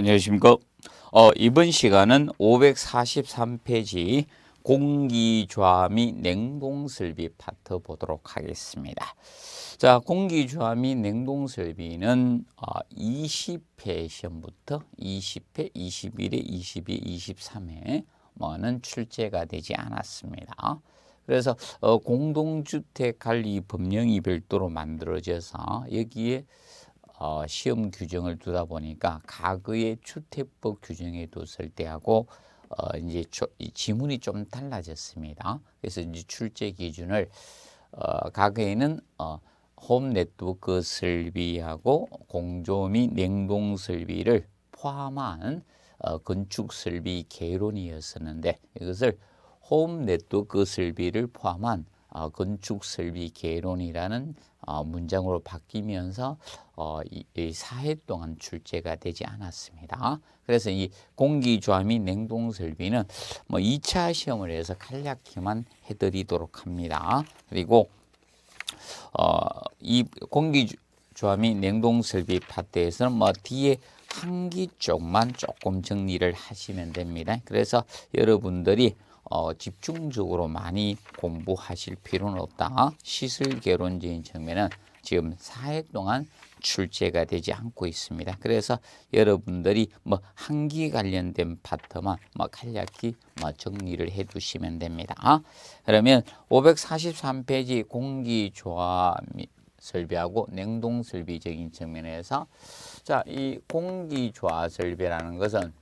안녕하십니까. 어, 이번 시간은 543페이지 공기좌 및 냉동설비 파트 보도록 하겠습니다. 자, 공기좌 및 냉동설비는 어, 20회 시험부터 20회, 21회, 22회, 23회 뭐는 출제가 되지 않았습니다. 그래서 어, 공동주택 관리 법령이 별도로 만들어져서 여기에 어, 시험 규정을 두다 보니까 가그의 주택법 규정에 뒀을 때하고 어, 이제 이 지문이 좀 달라졌습니다. 그래서 이제 출제 기준을 어, 가그에는 어, 홈 네트워크 설비하고 공조 및 냉동 설비를 포함한 어, 건축 설비 개론이었었는데 이것을 홈 네트워크 설비를 포함한 어, 건축 설비 개론이라는 어, 문장으로 바뀌면서 어, 이, 이 4회 동안 출제가 되지 않았습니다. 그래서 이 공기조화 및 냉동 설비는 뭐 2차 시험을 해서 간략히만 해드리도록 합니다. 그리고 어, 이 공기조화 및 냉동 설비 파트에서는 뭐 뒤에 한기 쪽만 조금 정리를 하시면 됩니다. 그래서 여러분들이 어, 집중적으로 많이 공부하실 필요는 없다. 시술개론적인 측면은 지금 4회 동안 출제가 되지 않고 있습니다. 그래서 여러분들이 뭐 한기 관련된 파트만 뭐 간략히 뭐 정리를 해 두시면 됩니다. 아? 그러면 543페이지 공기조합 설비하고 냉동 설비적인 측면에서 자, 이 공기조합 설비라는 것은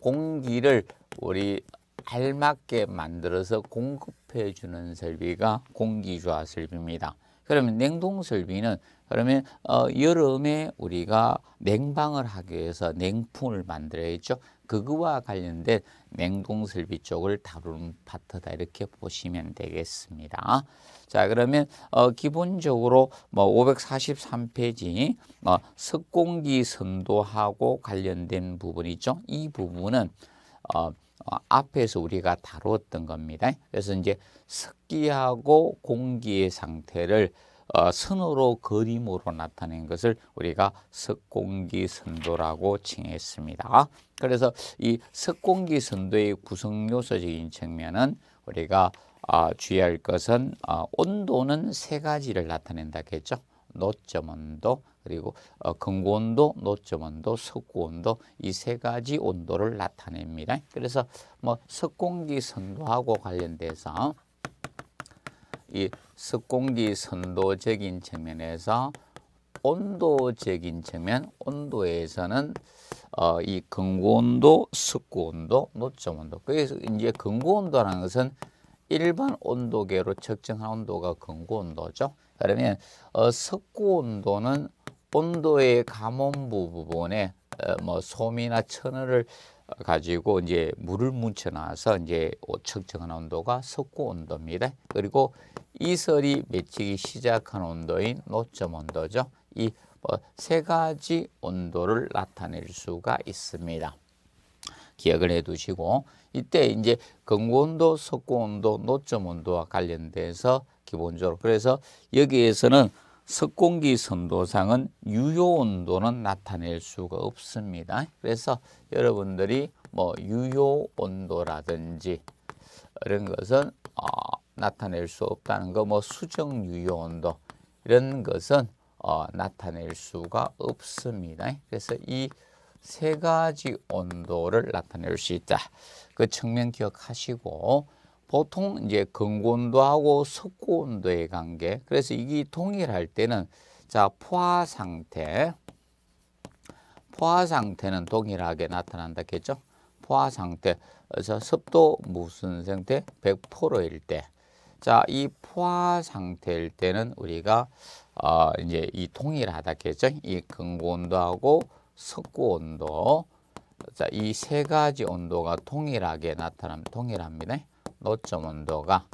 공기를 우리 알맞게 만들어서 공급해 주는 설비가 공기주화 설비입니다. 그러면 냉동 설비는 그러면 어, 여름에 우리가 냉방을 하기 위해서 냉풍을 만들어야죠. 그거와 관련된 냉동 설비 쪽을 다루는 파트다 이렇게 보시면 되겠습니다. 자 그러면 어, 기본적으로 뭐 543페이지 어, 석공기 선도하고 관련된 부분이죠. 이 부분은 어, 어, 앞에서 우리가 다루었던 겁니다. 그래서 이제 습기하고 공기의 상태를 어, 선으로 그림으로 나타낸 것을 우리가 석공기 선도라고 칭했습니다. 그래서 이 석공기 선도의 구성 요소적인 측면은 우리가 아, 주의할 것은 아, 온도는 세 가지를 나타낸다겠죠. 노점 온도 그리고 어, 금고 온도, 노점 온도, 석고 온도 이 세 가지 온도를 나타냅니다. 그래서 뭐 석공기 선도하고 관련돼서 이 석공기 선도적인 측면에서 온도적인 측면, 온도에서는 어, 이금고 온도, 석고 온도, 노점 온도. 그래서 이제 금고 온도라는 것은 일반 온도계로 측정한 온도가 금고 온도죠. 그러면 어, 석고 온도는 온도의 감온부 부분에 어, 뭐 솜이나 천을 가지고 이제 물을 뭉쳐 놔서 이제 측정한 온도가 석고 온도입니다. 그리고 이설이 맺히기 시작한 온도인 노점 온도죠. 이세 뭐 가지 온도를 나타낼 수가 있습니다. 기억을 해 두시고 이때 이제 건고온도, 석고온도, 노점온도와 관련돼서 기본적으로 그래서 여기에서는 석공기 선도상은 유효온도는 나타낼 수가 없습니다. 그래서 여러분들이 뭐 유효온도라든지 이런 것은 어, 나타낼 수 없다는 거, 뭐 수정 유효온도 이런 것은 어, 나타낼 수가 없습니다. 그래서 이세 가지 온도를 나타낼 수 있다. 그 측면 기억하시고 보통 이제 건고온도하고 석고온도의 관계 그래서 이게 동일할 때는 자 포화 상태 포화 상태는 동일하게 나타난다겠죠. 포화 상태 그래서 습도 무슨 상태 100%일 때. 자, 이 포화 상태일 때는 우리가 어 이제 이 동일하다겠죠. 이 근고 온도하고 석고 온도 자, 이 세 가지 온도가 동일하게 나타나면 동일합니다. 노점 온도가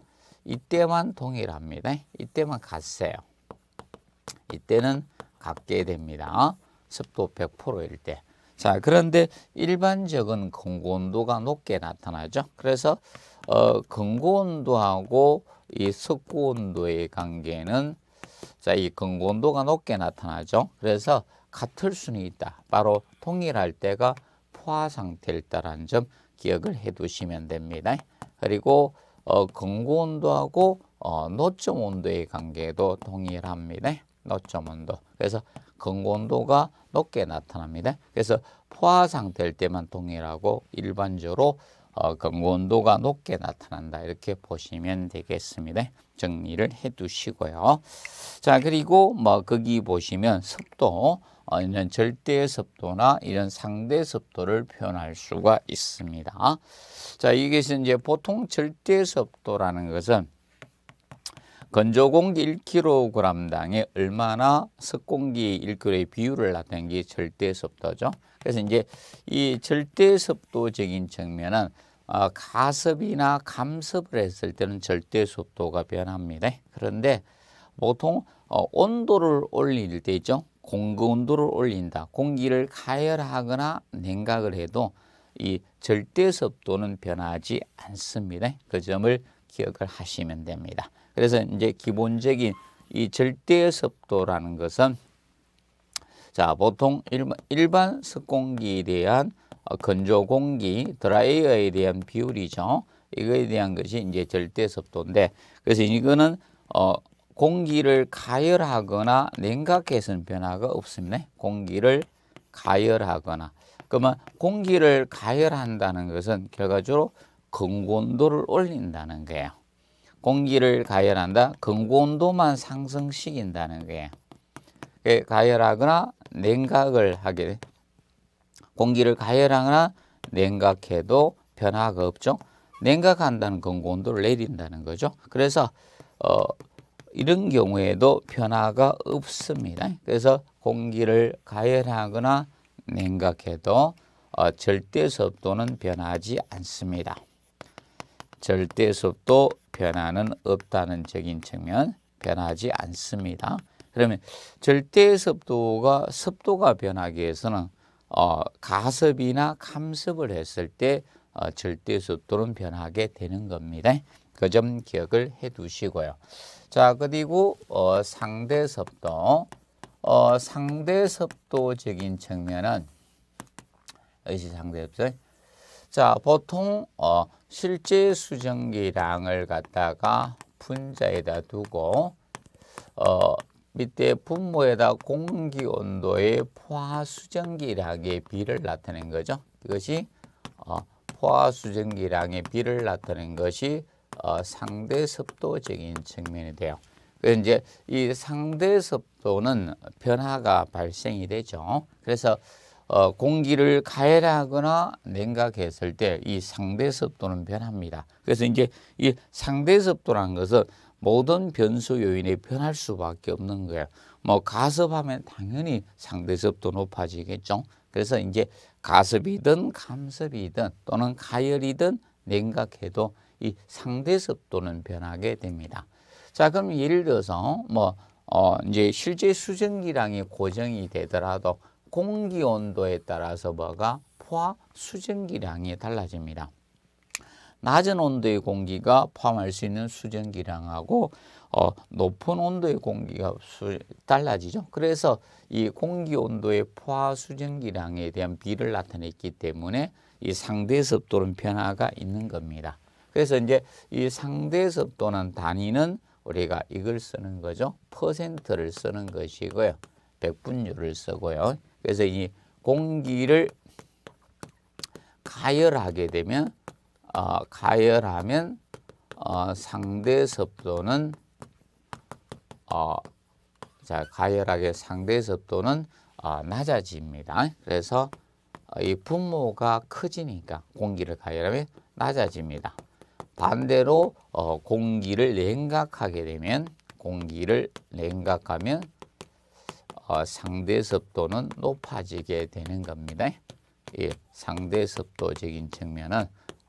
이때만 동일합니다. 이때만 같세요. 이때는 같게 됩니다. 습도 100%일 때. 자, 그런데 일반적인 건고 온도가 높게 나타나죠. 그래서 어, 건고 온도하고 이 석고 온도의 관계는 자, 이 건고 온도가 높게 나타나죠. 그래서 같을 수는 있다. 바로 통일할 때가 포화 상태일 때라는 점 기억을 해두시면 됩니다. 그리고 어, 건고 온도하고 어, 노점 온도의 관계도 동일합니다. 노점 온도. 그래서 건고 온도가 높게 나타납니다. 그래서 포화 상태일 때만 동일하고 일반적으로 어, 그 온도가 높게 나타난다 이렇게 보시면 되겠습니다. 정리를 해두시고요. 자 그리고 뭐 거기 보시면 습도 어, 이런 절대 습도나 이런 상대 습도를 표현할 수가 있습니다. 자 이것은 이제 보통 절대 습도라는 것은 건조공기 1kg당에 얼마나 습공기 1kg의 비율을 나타낸 게 절대습도죠. 그래서 이제 이 절대습도적인 측면은 어, 가습이나 감습을 했을 때는 절대습도가 변합니다. 그런데 보통 어, 온도를 올릴 때 있죠. 공기 온도를 올린다. 공기를 가열하거나 냉각을 해도 이 절대습도는 변하지 않습니다. 그 점을 기억을 하시면 됩니다. 그래서 이제 기본적인 이 절대의 습도라는 것은 자 보통 일반, 습공기에 대한 어, 건조 공기 드라이어에 대한 비율이죠. 이거에 대한 것이 이제 절대 습도인데 그래서 이거는 어 공기를 가열하거나 냉각해서는 변화가 없습니다. 공기를 가열하거나 그러면 공기를 가열한다는 것은 결과적으로 건곤도를 올린다는 거예요. 공기를 가열한다. 근고온도만 상승시킨다는 거예요. 가열하거나 냉각을 하게 돼. 공기를 가열하거나 냉각해도 변화가 없죠. 냉각한다는 건 온도를 내린다는 거죠. 그래서 어, 이런 경우에도 변화가 없습니다. 그래서 공기를 가열하거나 냉각해도 어, 절대 습도는 변하지 않습니다. 절대수도 변화는 없다는 적인 측면 변하지 않습니다. 그러면 절대습도가 습도가 변하기 위해서는 어, 가습이나 감습을 했을 때 어, 절대습도는 변하게 되는 겁니다. 그 점 기억을 해 두시고요. 자 그리고 어, 상대습도 어, 상대습도적인 측면은 의시 상대습도 자, 보통 어, 실제 수정기량을 갖다가 분자에다 두고 어, 밑에 분모에다 공기 온도의 포화 수정기량의 비를 나타낸 거죠. 이것이 어, 포화 수증기량의 비를 나타낸 것이 어, 상대 습도적인 측면이 돼요. 그래서 이제 이 상대 습도는 변화가 발생이 되죠. 그래서 어, 공기를 가열하거나 냉각했을 때 이 상대 습도는 변합니다. 그래서 이제 이 상대 습도란 것은 모든 변수 요인이 변할 수밖에 없는 거예요. 뭐 가습하면 당연히 상대 습도 높아지겠죠. 그래서 이제 가습이든 감습이든 또는 가열이든 냉각해도 이 상대 습도는 변하게 됩니다. 자, 그럼 예를 들어서 뭐 어, 이제 실제 수증기량이 고정이 되더라도 공기 온도에 따라서 뭐가 포화 수증기량이 달라집니다. 낮은 온도의 공기가 포함할 수 있는 수증기량하고 어, 높은 온도의 공기가 수, 달라지죠. 그래서 이 공기 온도의 포화 수증기량에 대한 비를 나타냈기 때문에 이 상대 습도는 변화가 있는 겁니다. 그래서 이제 이 상대 습도는 단위는 우리가 이걸 쓰는 거죠. 퍼센트를 쓰는 것이고요. 백분율을 쓰고요. 그래서 이 공기를 가열하게 되면 어, 가열하면 어, 상대 습도는 어, 자 가열하게 상대 습도는 어, 낮아집니다. 그래서 어, 이 분모가 커지니까 공기를 가열하면 낮아집니다. 반대로 어, 공기를 냉각하게 되면 공기를 냉각하면 어, 상대 습도는 높아지게 되는 겁니다. 예, 상대 습도적인 측면은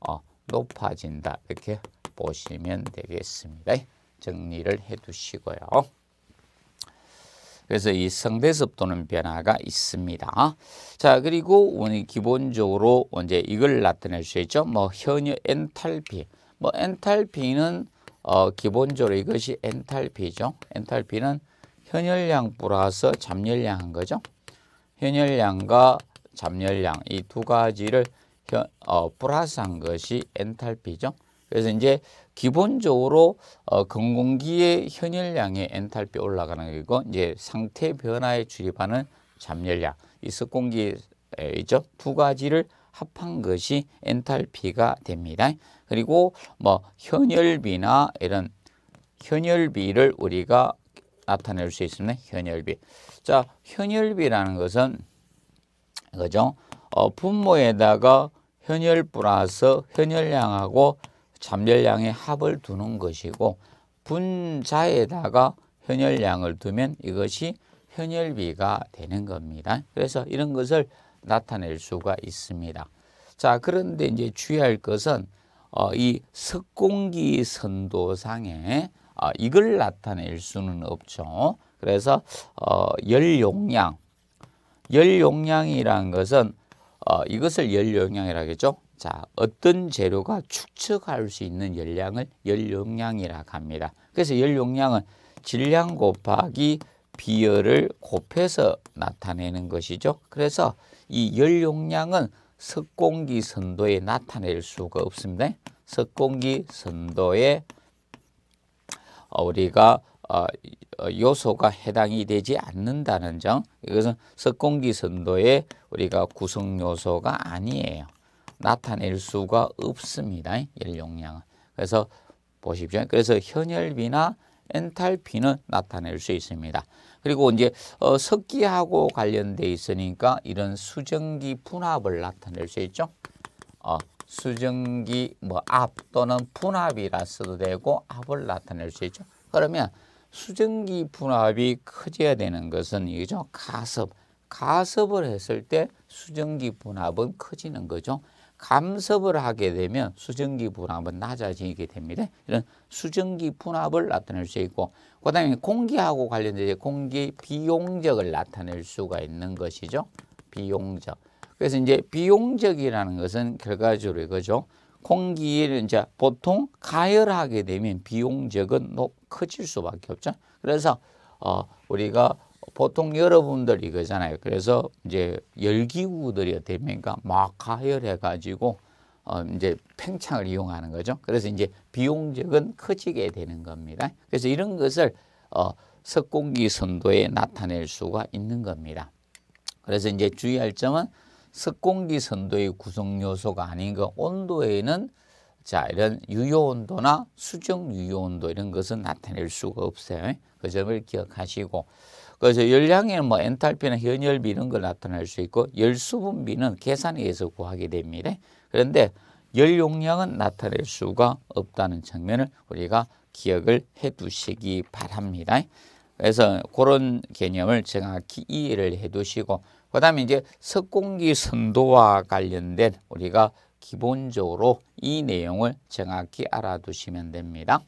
어, 높아진다 이렇게 보시면 되겠습니다. 정리를 해두시고요. 그래서 이 상대 습도는 변화가 있습니다. 자 그리고 기본적으로 이제 이걸 나타낼 수 있죠. 뭐 현유 엔탈피, 뭐 엔탈피는 어, 기본적으로 이것이 엔탈피죠. 엔탈피는 현열량 플러스 잠열량 한 거죠. 현열량과 잠열량 이 두 가지를 현, 어, 플러스 한 것이 엔탈피죠. 그래서 이제 기본적으로 어, 건공기의 현열량의 엔탈피 올라가는 거고 이제 상태 변화에 출입하는 잠열량 이 석공기 있죠. 두 가지를 합한 것이 엔탈피가 됩니다. 그리고 뭐 현열비나 이런 현열비를 우리가 나타낼 수 있습니다. 현열비. 자, 현열비라는 것은 그죠? 어, 분모에다가 현열 플러스 현열량하고 잠열량의 합을 두는 것이고 분자에다가 현열량을 두면 이것이 현혈비가 되는 겁니다. 그래서 이런 것을 나타낼 수가 있습니다. 자, 그런데 이제 주의할 것은 어, 이 석공기 선도상에 어, 이걸 나타낼 수는 없죠. 그래서 어, 열 용량, 열 용량이라는 것은 어, 이것을 열 용량이라고 하죠. 자, 어떤 재료가 축적할 수 있는 열량을 열 용량이라 합니다. 그래서 열 용량은 질량 곱하기 비열을 곱해서 나타내는 것이죠. 그래서 이 열 용량은 석공기 선도에 나타낼 수가 없습니다. 석공기 선도에 어, 우리가 어, 어, 요소가 해당이 되지 않는다는 점 이것은 석공기 선도의 우리가 구성 요소가 아니에요. 나타낼 수가 없습니다. 열용량은. 그래서 보십시오. 그래서 현열비나 엔탈피는 나타낼 수 있습니다. 그리고 이제 석기하고 관련돼 있으니까 이런 수증기 분압을 나타낼 수 있죠. 어, 수증기 뭐 압 또는 분압이라 써도 되고 압을 나타낼 수 있죠. 그러면 수증기 분압이 커져야 되는 것은 이죠 가습. 가습을 했을 때 수증기 분압은 커지는 거죠. 감습을 하게 되면 수증기 분압은 낮아지게 됩니다. 이런 수증기 분압을 나타낼 수 있고 그다음에 공기하고 관련된 공기 비용적을 나타낼 수가 있는 것이죠. 비용적. 그래서 이제 비용적이라는 것은 결과적으로 이거죠. 공기를 이제 보통 가열하게 되면 비용적은 높, 커질 수밖에 없죠. 그래서 어, 우리가 보통 여러분들 이거잖아요. 그래서 이제 열기구들이 되니까 막 가열해 가지고 어, 이제 팽창을 이용하는 거죠. 그래서 이제 비용적은 커지게 되는 겁니다. 그래서 이런 것을 어, 석공기 선도에 나타낼 수가 있는 겁니다. 그래서 이제 주의할 점은 습공기 선도의 구성 요소가 아닌 그 온도에는 자 이런 유효 온도나 수정 유효 온도 이런 것은 나타낼 수가 없어요. 그 점을 기억하시고 그래서 열량에는 뭐 엔탈피나 현열비 이런 걸 나타낼 수 있고 열수분비는 계산에 서 구하게 됩니다. 그런데 열 용량은 나타낼 수가 없다는 측면을 우리가 기억을 해두시기 바랍니다. 그래서 그런 개념을 정확히 이해를 해두시고 그 다음에 이제 석공기 선도와 관련된 우리가 기본적으로 이 내용을 정확히 알아두시면 됩니다.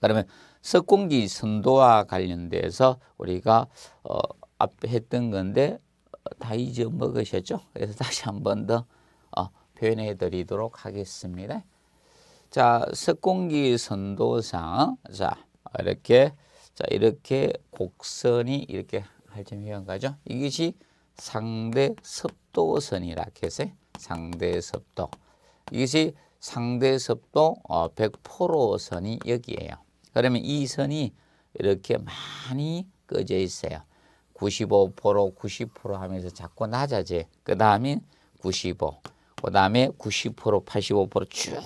그러면 석공기 선도와 관련돼서 우리가 어, 앞에 했던 건데 어, 다 잊어먹으셨죠? 그래서 다시 한 번더 어, 표현해 드리도록 하겠습니다. 자, 석공기 선도상 자, 이렇게 자, 이렇게 곡선이 이렇게 할점 회원가죠? 이것이 상대 습도선이라 했어 상대 습도. 이것이 상대 습도 100% 선이 여기에요. 그러면 이 선이 이렇게 많이 꺼져 있어요. 95%, 90% 하면서 자꾸 낮아져요그 다음에 95, 그 다음에 90%, 85%쭉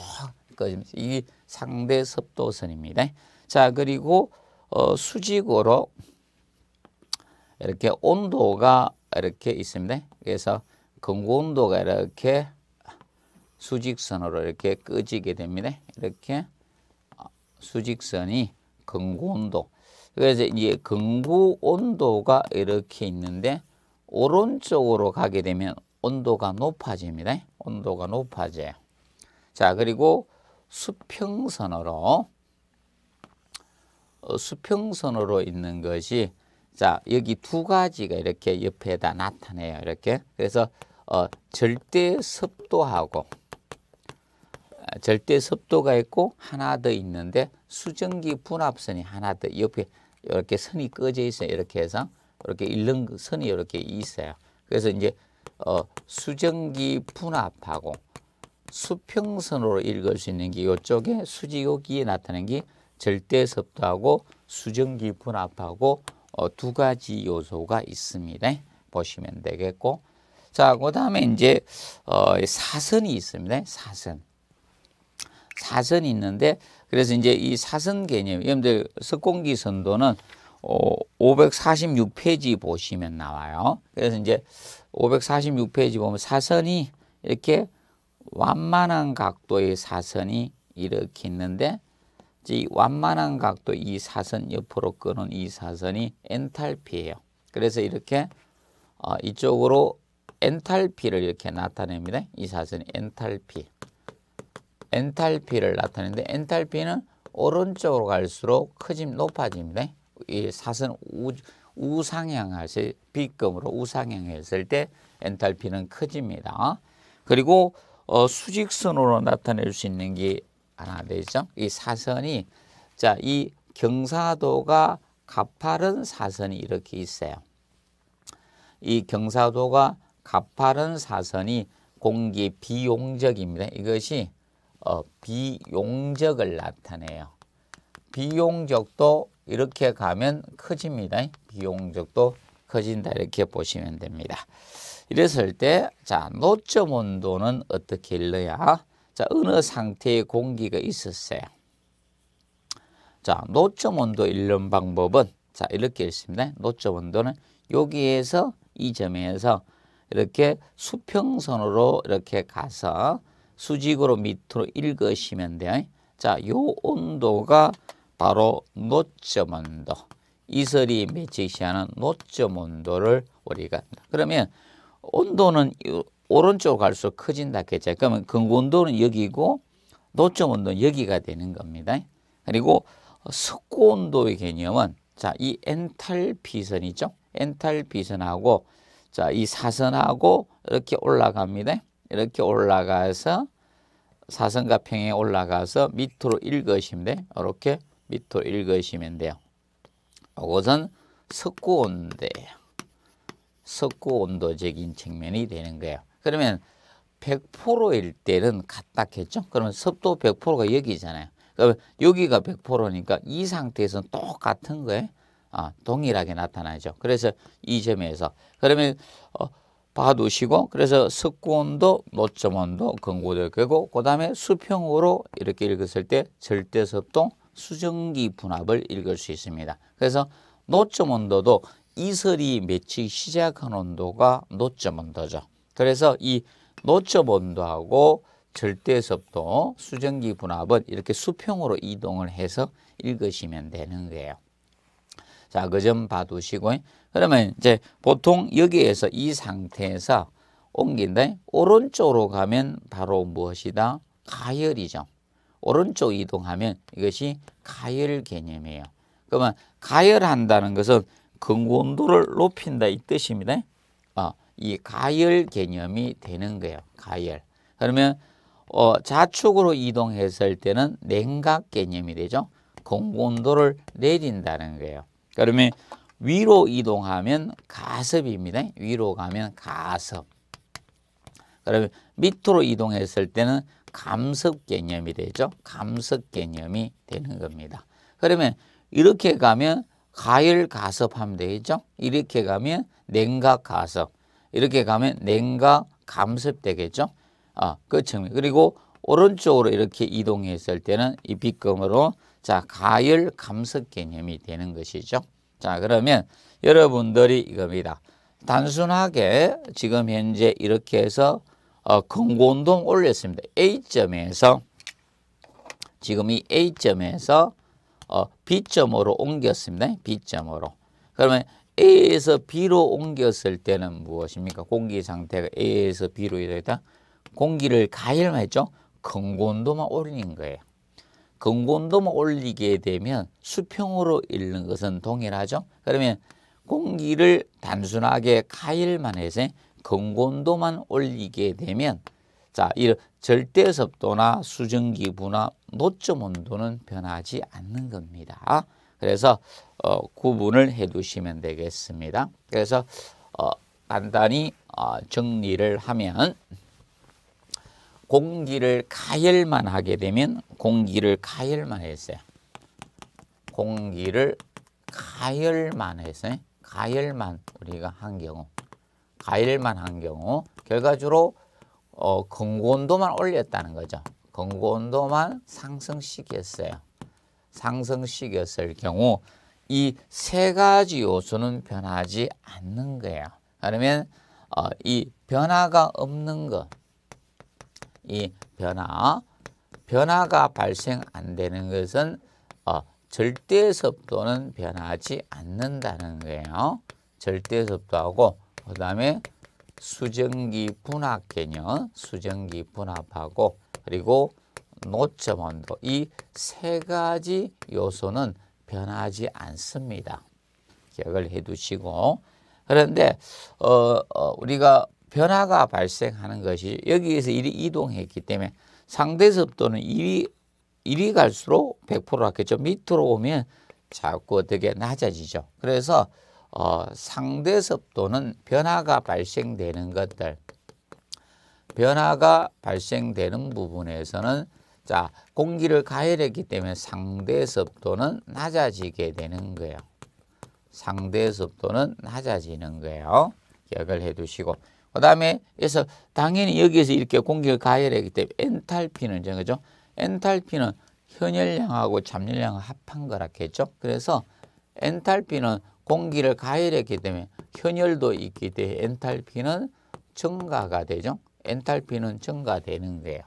꺼지면서 이 상대 습도선입니다. 자, 그리고 어, 수직으로 이렇게 온도가 이렇게 있습니다. 그래서 건고온도가 이렇게 수직선으로 이렇게 끄지게 됩니다. 이렇게 수직선이 건고온도. 그래서 이제 건고온도가 이렇게 있는데 오른쪽으로 가게 되면 온도가 높아집니다. 온도가 높아져요. 자, 그리고 수평선으로 어, 수평선으로 있는 것이 자, 여기 두 가지가 이렇게 옆에다 나타내요. 이렇게. 그래서 어, 절대 습도하고 어, 절대 습도가 있고 하나 더 있는데 수증기 분압선이 하나 더 옆에 이렇게 선이 꺼져 있어요. 이렇게 해서 이렇게 읽는 그 선이 이렇게 있어요. 그래서 이제 어, 수증기 분압하고 수평선으로 읽을 수 있는 게 이쪽에 수지고기에 나타낸게 절대 습도하고 수증기 분압하고 어, 두 가지 요소가 있습니다. 보시면 되겠고. 자, 그 다음에 이제 어, 사선이 있습니다. 사선. 사선이 있는데 그래서 이제 이 사선 개념, 여러분들 석공기 선도는 546페이지 어, 보시면 나와요. 그래서 이제 546페이지 보면 사선이 이렇게 완만한 각도의 사선이 이렇게 있는데 이 완만한 각도 이 사선 옆으로 끄는 이 사선이 엔탈피예요. 그래서 이렇게 어, 이쪽으로 엔탈피를 이렇게 나타냅니다. 이 사선이 엔탈피. 엔탈피를 나타내는데 엔탈피는 오른쪽으로 갈수록 커짐 높아집니다. 이 사선 우, 우상향해서 B급으로 우상향했을 때 엔탈피는 커집니다. 그리고 어, 수직선으로 나타낼 수 있는 게 하나 되죠. 이 사선이 자, 이 경사도가 가파른 사선이 이렇게 있어요. 이 경사도가 가파른 사선이 공기 비용적입니다. 이것이 어, 비용적을 나타내요. 비용적도 이렇게 가면 커집니다. 비용적도 커진다 이렇게 보시면 됩니다. 이랬을 때 자, 노점 온도는 어떻게 일러야 자, 어느 상태의 공기가 있었어요? 자, 노점 온도 읽는 방법은 자, 이렇게 있습니다 노점 온도는 여기에서 이 점에서 이렇게 수평선으로 이렇게 가서 수직으로 밑으로 읽으시면 돼요. 자, 요 온도가 바로 노점 온도. 이설이 매치시하는 노점 온도를 우리가 그러면 온도는 오른쪽으로 갈수록 커진다 했죠. 그러면 근고운동은 여기고 노점운동은 여기가 되는 겁니다. 그리고 석고운동의 개념은 자, 이 엔탈피선이죠. 엔탈피선하고 자, 이 사선하고 이렇게 올라갑니다. 이렇게 올라가서 사선과 평에 올라가서 밑으로 읽으시면 돼. 이렇게 밑으로 읽으시면 돼요. 이것은 석고온도예요. 석고온도적인 측면이 되는 거예요. 그러면 100%일 때는 같다겠죠? 그러면 습도 100%가 여기잖아요. 여기가 100%니까 이 상태에서는 똑같은 거에 아, 동일하게 나타나죠. 그래서 이 점에서 그러면 어, 봐두시고 그래서 습구온도 노점온도 근고되고 그 다음에 수평으로 이렇게 읽었을 때 절대습도 수증기 분압을 읽을 수 있습니다. 그래서 노점 온도도 이설이 맺히 시작한 온도가 노점 온도죠. 그래서 이 노점 본도하고 절대섭도, 수정기분합은 이렇게 수평으로 이동을 해서 읽으시면 되는 거예요. 자, 그 점 봐두시고 그러면 이제 보통 여기에서 이 상태에서 옮긴데 오른쪽으로 가면 바로 무엇이다? 가열이죠. 오른쪽 이동하면 이것이 가열 개념이에요. 그러면 가열한다는 것은 근구 온도를 높인다 이 뜻입니다. 이 가열 개념이 되는 거예요. 가열. 그러면 어, 좌측으로 이동했을 때는 냉각 개념이 되죠. 공공도를 내린다는 거예요. 그러면 위로 이동하면 가습입니다. 위로 가면 가습. 그러면 밑으로 이동했을 때는 감습 개념이 되죠. 감습 개념이 되는 겁니다. 그러면 이렇게 가면 가열 가습하면 되겠죠. 이렇게 가면 냉각 가습. 이렇게 가면 냉각 감습되겠죠. 아, 그 측면. 그리고 오른쪽으로 이렇게 이동했을 때는 이 빛금으로 자, 가열 감석 개념이 되는 것이죠. 자, 그러면 여러분들이 이겁니다. 단순하게 지금 현재 이렇게 해서 어, 건곤동 올렸습니다. A점에서 지금 이 A점에서 어, B점으로 옮겼습니다. B점으로. 그러면 A에서 B로 옮겼을 때는 무엇입니까? 공기 상태가 A에서 B로 이동했다. 공기를 가열 했죠. 건고온도만 올리는 거예요. 건고온도만 올리게 되면 수평으로 읽는 것은 동일하죠. 그러면 공기를 단순하게 가열만 해서 건고온도만 올리게 되면 자, 이런 절대습도나 수증기부나 노점 온도는 변하지 않는 겁니다. 그래서 어, 구분을 해 두시면 되겠습니다. 그래서 어, 간단히 어, 정리를 하면 공기를 가열만 하게 되면 공기를 가열만 했어요. 공기를 가열만 했어요. 가열만 우리가 한 경우 가열만 한 경우 결과적으로 어, 건고 온도만 올렸다는 거죠. 건고 온도만 상승시켰어요. 상승시이었을 경우 이 세 가지 요소는 변하지 않는 거예요. 그러면 어, 이 변화가 없는 것, 이 변화, 변화가 발생 안 되는 것은 어, 절대 섭도는 변하지 않는다는 거예요. 절대 섭도하고 그 다음에 수증기 분합 개념, 수증기 분합하고 그리고 노점원도 이 세 가지 요소는 변하지 않습니다. 기억을 해두시고 그런데 어, 어, 우리가 변화가 발생하는 것이 여기에서 일이 이동했기 때문에 상대습도는 1위, 1위 갈수록 100% 하겠죠. 밑으로 오면 자꾸 어떻게 낮아지죠. 그래서 어, 상대습도는 변화가 발생되는 것들, 변화가 발생되는 부분에서는 자, 공기를 가열했기 때문에 상대 습도는 낮아지게 되는 거예요. 상대 습도는 낮아지는 거예요. 기억을 해 두시고. 그 다음에, 그래서 당연히 여기에서 이렇게 공기를 가열했기 때문에 엔탈피는, 그죠? 엔탈피는 현열량하고 잠열량을 합한 거라겠죠? 그래서 엔탈피는 공기를 가열했기 때문에 현열도 있기 때문에 엔탈피는 증가가 되죠? 엔탈피는 증가되는 거예요.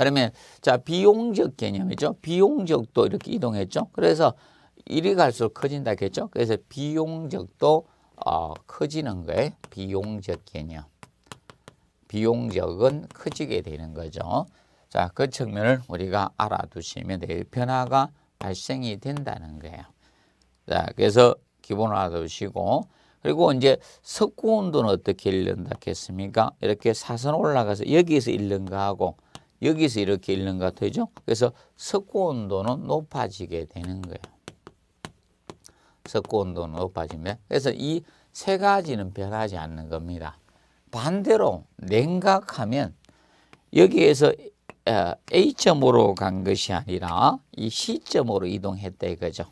그러면 자 비용적 개념이죠. 비용적도 이렇게 이동했죠. 그래서 이리 갈수록 커진다했죠 그래서 비용적도 어, 커지는 거예요. 비용적 개념. 비용적은 커지게 되는 거죠. 자, 그 측면을 우리가 알아두시면 내일 변화가 발생이 된다는 거예요. 자, 그래서 기본 알아두시고 그리고 이제 석구 온도는 어떻게 잃는다 했습니까? 이렇게 사선 올라가서 여기에서 잃는 거하고 여기서 이렇게 읽는 것 같죠? 그래서 석고 온도는 높아지게 되는 거예요. 석고 온도는 높아지면 그래서 이 세 가지는 변하지 않는 겁니다. 반대로 냉각하면 여기에서 어, A점으로 간 것이 아니라 이 C점으로 이동했다 이거죠.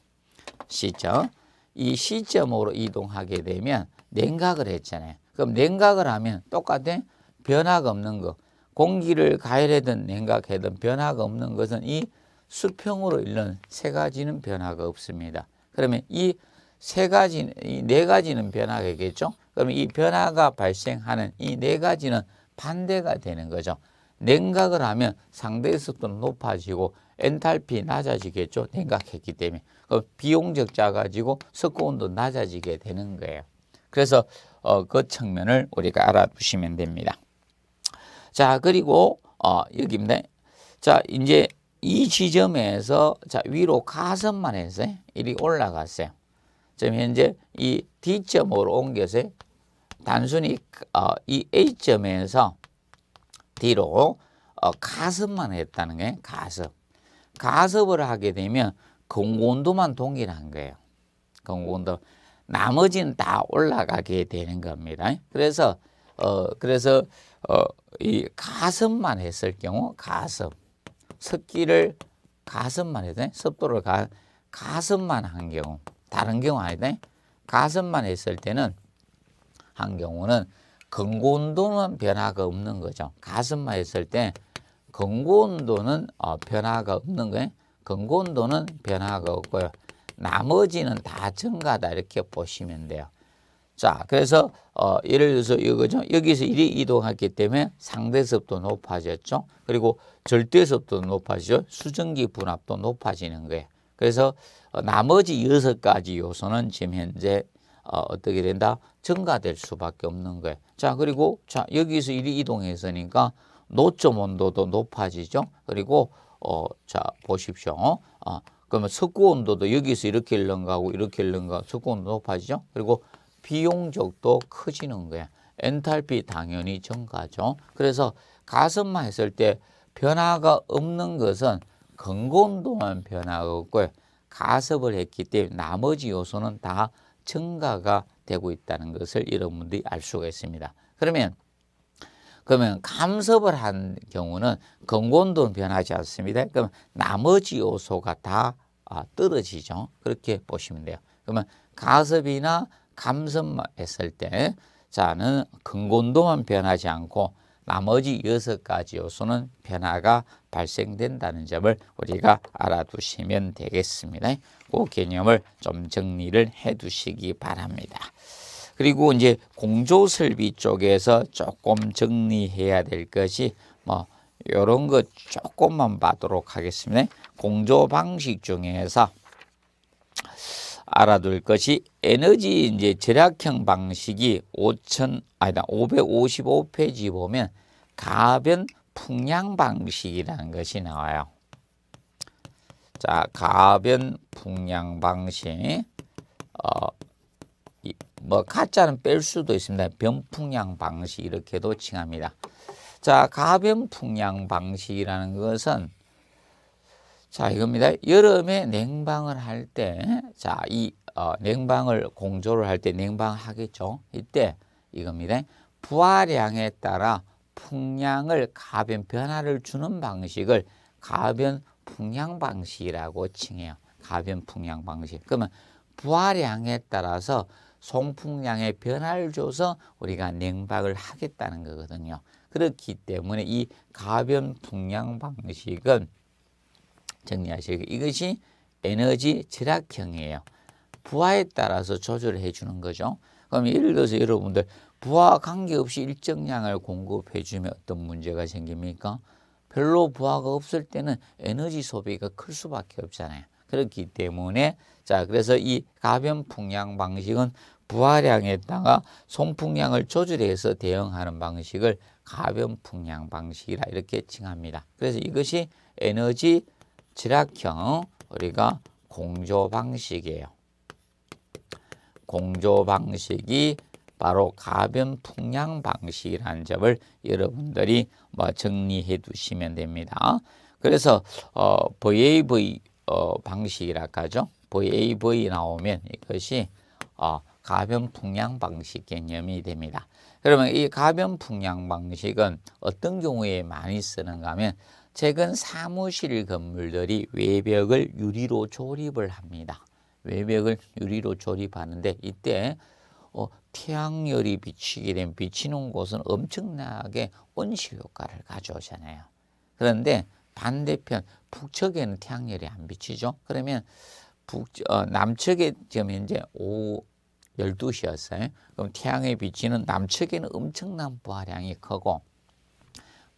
C점. 이 C점으로 이동하게 되면 냉각을 했잖아요. 그럼 냉각을 하면 똑같은 변화가 없는 거. 공기를 가열해든냉각해든 변화가 없는 것은 이 수평으로 일는 세 가지는 변화가 없습니다. 그러면 이 세 가지, 이네 가지는 변화가 있겠죠? 그러면 이 변화가 발생하는 이 네 가지는 반대가 되는 거죠. 냉각을 하면 상대 습도는 높아지고 엔탈피 낮아지겠죠. 냉각했기 때문에. 그 비용적 작아지고 석고 온도 낮아지게 되는 거예요. 그래서 어, 그 측면을 우리가 알아두시면 됩니다. 자, 그리고 어, 여기 입니다. 자, 이제 이 지점에서 자, 위로 가선만 해서 이리 올라갔어요. 지금 현재 이 D점으로 옮겨서 단순히 어, 이 A점에서 D로 어, 가습만 했다는 게 가습. 가습을 하게 되면 건고도만 동일한 거예요. 건고도 나머지는 다 올라가게 되는 겁니다. 그래서 어, 그래서 어, 이 가섭만 했을 경우 가섭 습기를 가섭만 해도 습도를 가, 가섭만 한 경우 다른 경우 아니다 가섭만 했을 때는 한 경우는 건고온도는 변화가 없는 거죠 가섭만 했을 때 건고온도는 어, 변화가 없는 거예요 건고온도는 변화가 없고요 나머지는 다 증가다 이렇게 보시면 돼요 자, 그래서 어, 예를 들어서 이거죠. 여기서 1이 이동했기 때문에 상대습도 높아졌죠. 그리고 절대습도 높아지죠. 수증기 분압도 높아지는 거예요. 그래서 어, 나머지 여섯 가지 요소는 지금 현재 어, 어떻게 된다? 증가될 수밖에 없는 거예요. 자, 그리고 자 여기서 1이 이동했으니까 노점 온도도 높아지죠. 그리고 어, 자 보십시오. 어, 그러면 석구 온도도 여기서 이렇게 일렁가고 이렇게 일렁가고 석구 온도 높아지죠. 그리고 비용적도 커지는 거야. 엔탈피 당연히 증가죠. 그래서 가슴만 했을 때 변화가 없는 것은 근공도만 변화가 없고 가습을 했기 때문에 나머지 요소는 다 증가가 되고 있다는 것을 여러분들이 알 수가 있습니다. 그러면 그러면 감섭을 한 경우는 근공도는 변하지 않습니다. 그러면 나머지 요소가 다 아, 떨어지죠. 그렇게 보시면 돼요. 그러면 가습이나 감선했을 때 자는 근곤도만 변하지 않고 나머지 여섯 가지 요소는 변화가 발생된다는 점을 우리가 알아두시면 되겠습니다. 그 개념을 좀 정리를 해두시기 바랍니다. 그리고 이제 공조설비 쪽에서 조금 정리해야 될 것이 뭐 이런 것 조금만 봐도록 하겠습니다. 공조 방식 중에서 알아둘 것이 에너지 이제 절약형 방식이 5천 아니다 555페이지 보면 가변 풍량 방식이라는 것이 나와요. 자, 가변 풍량 방식 어, 이, 뭐 가짜는 뺄 수도 있습니다. 변풍량 방식 이렇게도 칭합니다. 자, 가변 풍량 방식이라는 것은 자, 이겁니다. 여름에 냉방을 할 때, 자, 이 어, 냉방을 공조를 할 때 냉방 하겠죠. 이때 이겁니다. 부하량에 따라 풍량을 가변 변화를 주는 방식을 가변 풍량 방식이라고 칭해요. 가변 풍량 방식. 그러면 부하량에 따라서 송풍량의 변화를 줘서 우리가 냉방을 하겠다는 거거든요. 그렇기 때문에 이 가변 풍량 방식은 정리하시고 이것이 에너지 절약형이에요. 부하에 따라서 조절을 해주는 거죠. 그럼 예를 들어서 여러분들 부하와 관계없이 일정량을 공급해주면 어떤 문제가 생깁니까? 별로 부하가 없을 때는 에너지 소비가 클 수밖에 없잖아요. 그렇기 때문에 자 그래서 이 가변 풍량 방식은 부하량에다가 송풍량을 조절해서 대응하는 방식을 가변 풍량 방식이라 이렇게 칭합니다. 그래서 이것이 에너지 칠학형 우리가 공조 방식이에요. 공조 방식이 바로 가변 풍량 방식이라는 점을 여러분들이 뭐 정리해 두시면 됩니다. 그래서 어, VAV 어, 방식이라고 하죠. VAV 나오면 이것이 어, 가변 풍량 방식 개념이 됩니다. 그러면 이 가변 풍량 방식은 어떤 경우에 많이 쓰는가 하면 최근 사무실 건물들이 외벽을 유리로 조립을 합니다. 외벽을 유리로 조립하는데 이때 어, 태양열이 비치게 되 비치는 곳은 엄청나게 온실 효과를 가져오잖아요. 그런데 반대편 북측에는 태양열이 안 비치죠. 그러면 북, 어, 남측에 지금 현재 오후 12시였어요. 그럼 태양의 비치는 남측에는 엄청난 부하량이 크고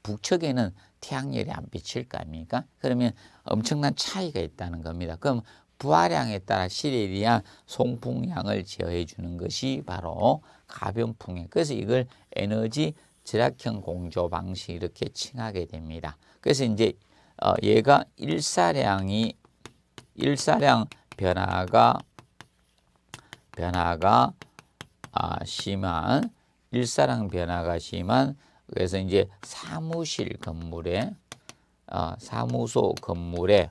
북측에는 태양열이 안 비칠 거 아닙니까? 그러면 엄청난 차이가 있다는 겁니다. 그럼 부하량에 따라 시리리한 송풍량을 제어해 주는 것이 바로 가변풍해. 그래서 이걸 에너지 절약형 공조 방식 이렇게 칭하게 됩니다. 그래서 이제 어, 얘가 일사량이 일사량 변화가 변화가 아, 심한 일사량 변화가 심한 그래서 이제 사무실 건물에 어, 사무소 건물에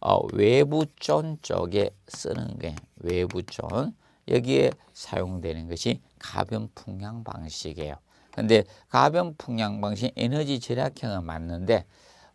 어, 외부촌 쪽에 쓰는 게외부촌 여기에 사용되는 것이 가변 풍향 방식이에요. 근데 가변 풍향 방식 에너지 절약형은 맞는데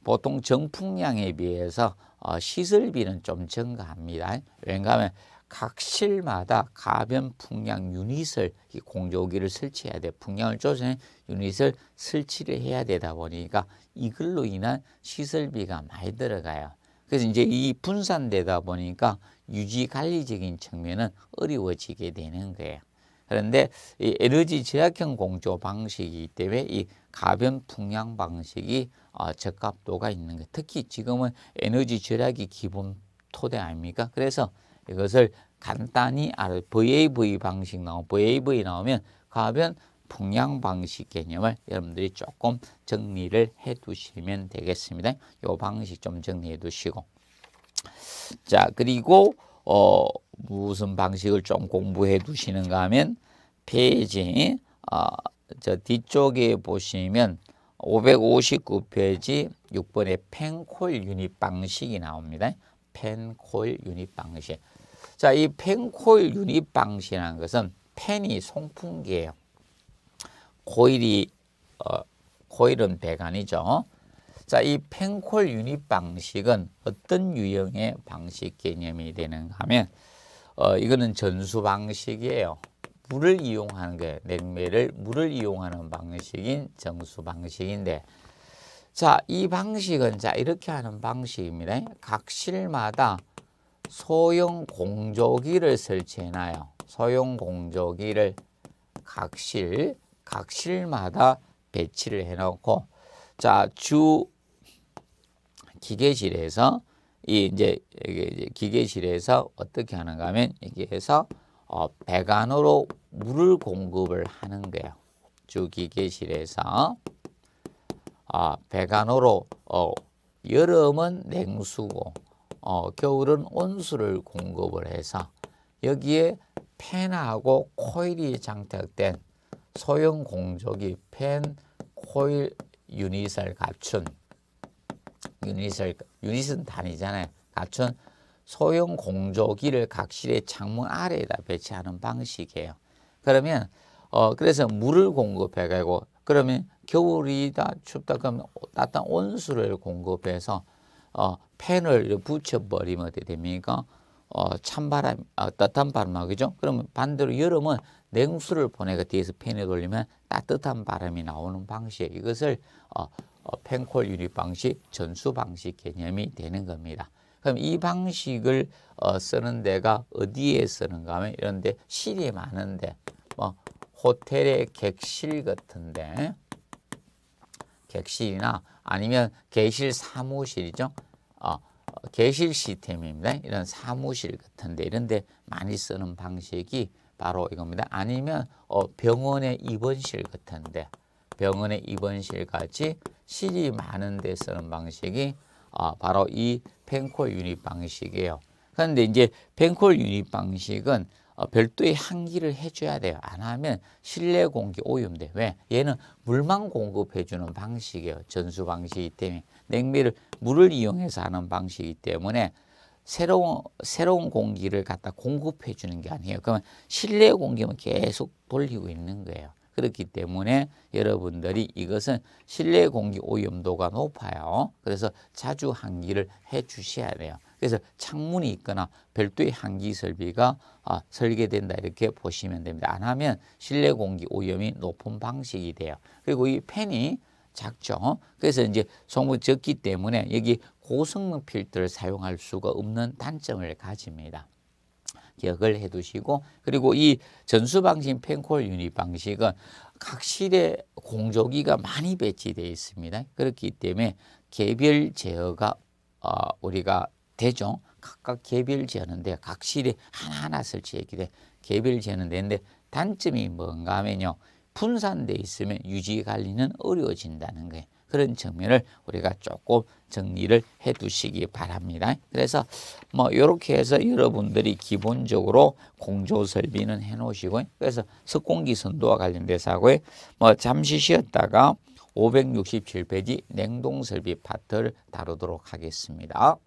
보통 정풍량에 비해서 어, 시설비는 좀 증가합니다. 왜냐하면 각 실마다 가변 풍량 유닛을 공조기를 설치해야 돼. 풍량을 조절해 유닛을 설치를 해야 되다 보니까 이걸로 인한 시설비가 많이 들어가요. 그래서 이제 이 분산되다 보니까 유지 관리적인 측면은 어려워지게 되는 거예요. 그런데 이 에너지 절약형 공조 방식이기 때문에 이 가변 풍량 방식이 어, 적합도가 있는 거. 특히 지금은 에너지 절약이 기본 토대 아닙니까? 그래서 이것을 간단히 VAV 방식 나오면 VAV 나오면 가변 풍양 방식 개념을 여러분들이 조금 정리를 해 두시면 되겠습니다. 요 방식 좀 정리해 두시고. 자, 그리고 어, 무슨 방식을 좀 공부해 두시는가 하면 페이지 어, 저 뒤쪽에 보시면 559페이지 6번에 펜콜 유닛 방식이 나옵니다. 펜콜 유닛 방식. 자, 이 펜콜 유닛 방식이라는 것은 펜이 송풍기예요. 코일이 어, 고일은 배관이죠. 자, 이 펜콜 유닛 방식은 어떤 유형의 방식 개념이 되는가 하면 어, 이거는 전수 방식이에요. 물을 이용하는 게 냉매를 물을 이용하는 방식인 정수 방식인데 자, 이 방식은 자 이렇게 하는 방식입니다. 각 실마다 소형 공조기를 설치해 놔요. 소형 공조기를 각실 각 실마다 배치를 해놓고 자주 기계실에서 이 이제 기계실에서 어떻게 하는가 하면 여기에서 어, 배관으로 물을 공급을 하는 거예요. 주 기계실에서 어, 배관으로 어, 여름은 냉수고 어, 겨울은 온수를 공급을 해서 여기에 팬하고 코일이 장착된 소형 공조기, 펜, 코일, 유닛을 갖춘 유닛을 유닛은 단위잖아요. 갖춘 소형 공조기를 각실의 창문 아래에다 배치하는 방식이에요. 그러면 어 그래서 물을 공급해 가고 지 그러면 겨울이다 춥다 그러면 따뜻한 온수를 공급해서 어 팬을 붙여 버리면 어떻게 됩니까? 어, 찬바람, 아, 따뜻한 바람 나오죠. 그러면 반대로 여름은 냉수를 보내가 뒤에서 팬에 돌리면 따뜻한 바람이 나오는 방식 이것을 어, 어, 팬콜 유닛 방식, 전수 방식 개념이 되는 겁니다. 그럼 이 방식을 어, 쓰는 데가 어디에 쓰는가 하면 이런데 실이 많은데 뭐 호텔의 객실 같은데 객실이나 아니면 개실 사무실이죠. 어, 개실 시스템입니다. 이런 사무실 같은데 이런데 많이 쓰는 방식이 바로 이겁니다. 아니면 어, 병원의 입원실 같은데 병원의 입원실 같이 실이 많은데 쓰는 방식이 어, 바로 이 펜콜 유닛 방식이에요. 그런데 이제 펜콜 유닛 방식은 어, 별도의 환기를 해줘야 돼요. 안 하면 실내 공기 오염돼. 왜? 얘는 물만 공급해주는 방식이에요. 전수 방식이기 때문에. 냉매를 물을 이용해서 하는 방식이기 때문에 새로운 새로운 공기를 갖다 공급해 주는 게 아니에요. 그러면 실내 공기만 계속 돌리고 있는 거예요. 그렇기 때문에 여러분들이 이것은 실내 공기 오염도가 높아요. 그래서 자주 환기를 해 주셔야 돼요. 그래서 창문이 있거나 별도의 환기 설비가 아, 설계된다 이렇게 보시면 됩니다. 안 하면 실내 공기 오염이 높은 방식이 돼요. 그리고 이 팬이 작죠. 그래서 이제 소문 적기 때문에 여기 고성능 필터를 사용할 수가 없는 단점을 가집니다. 기억을 해두시고 그리고 이 전수 방식 펜콜 유닛 방식은 각 실에 공조기가 많이 배치되어 있습니다. 그렇기 때문에 개별 제어가 어, 우리가 되죠. 각각 개별 제어는데 각 실에 하나하나 설치했기 때문에 개별 제어는 되는데 단점이 뭔가 하면요. 분산되어 있으면 유지 관리는 어려워진다는 거예요. 그런 측면을 우리가 조금 정리를 해 두시기 바랍니다. 그래서 뭐 이렇게 해서 여러분들이 기본적으로 공조 설비는 해 놓으시고 그래서 석공기 선도와 관련돼서 하고뭐 잠시 쉬었다가 567페이지 냉동 설비 파트를 다루도록 하겠습니다.